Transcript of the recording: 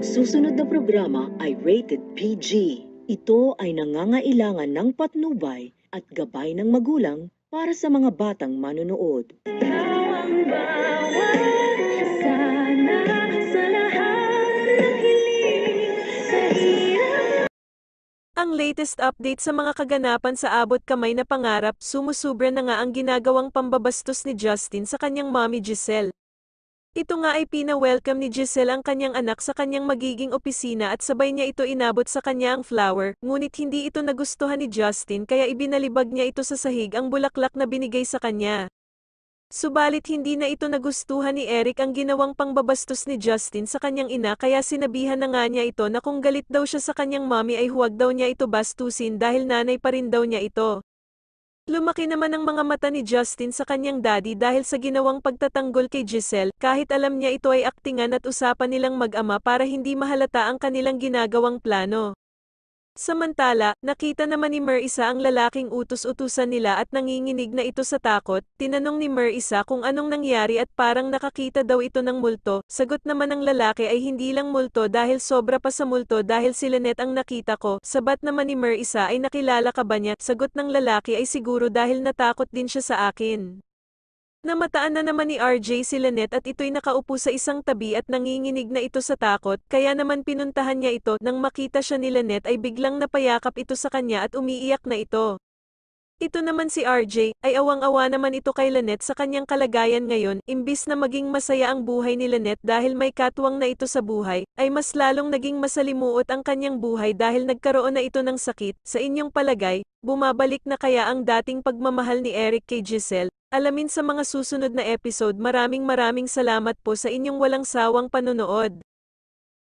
Ang susunod na programa ay rated PG. Ito ay nangangailangan ng patnubay at gabay ng magulang para sa mga batang manonood. Ang latest update sa mga kaganapan sa abot kamay na pangarap, sumusubra na nga ang ginagawang pambabastos ni Justin sa kanyang mommy Giselle. Ito nga ay pina-welcome ni Giselle ang kanyang anak sa kanyang magiging opisina at sabay niya ito inabot sa kanya ang flower, ngunit hindi ito nagustuhan ni Justin kaya ibinalibag niya ito sa sahig ang bulaklak na binigay sa kanya. Subalit hindi na ito nagustuhan ni Eric ang ginawang pangbabastos ni Justin sa kanyang ina kaya sinabihan na nga niya ito na kung galit daw siya sa kanyang mommy ay huwag daw niya ito bastusin dahil nanay pa rin daw niya ito. Lumaki naman ang mga mata ni Justin sa kanyang daddy dahil sa ginawang pagtatanggol kay Giselle, kahit alam niya ito ay aktingan at usapan nilang mag-ama para hindi mahalata ang kanilang ginagawang plano. Samantala, nakita naman ni Merisa ang lalaking utos-utusan nila at nanginginig na ito sa takot, tinanong ni Merisa kung anong nangyari at parang nakakita daw ito ng multo, sagot naman ng lalaki ay hindi lang multo dahil sobra pa sa multo dahil si Lynette ang nakita ko, sabat naman ni Merisa ay nakilala ka ba niya, sagot ng lalaki ay siguro dahil natakot din siya sa akin. Namataan na naman ni RJ si Lynette at ito'y nakaupo sa isang tabi at nanginginig na ito sa takot, kaya naman pinuntahan niya ito, nang makita siya ni Lynette ay biglang napayakap ito sa kanya at umiiyak na ito. Ito naman si RJ, ay awang-awa naman ito kay Lynette sa kanyang kalagayan ngayon, imbis na maging masaya ang buhay ni Lynette dahil may katwang na ito sa buhay, ay mas lalong naging masalimuot ang kanyang buhay dahil nagkaroon na ito ng sakit. Sa inyong palagay, bumabalik na kaya ang dating pagmamahal ni Eric kay Giselle, alamin sa mga susunod na episode. Maraming maraming salamat po sa inyong walang sawang panonood.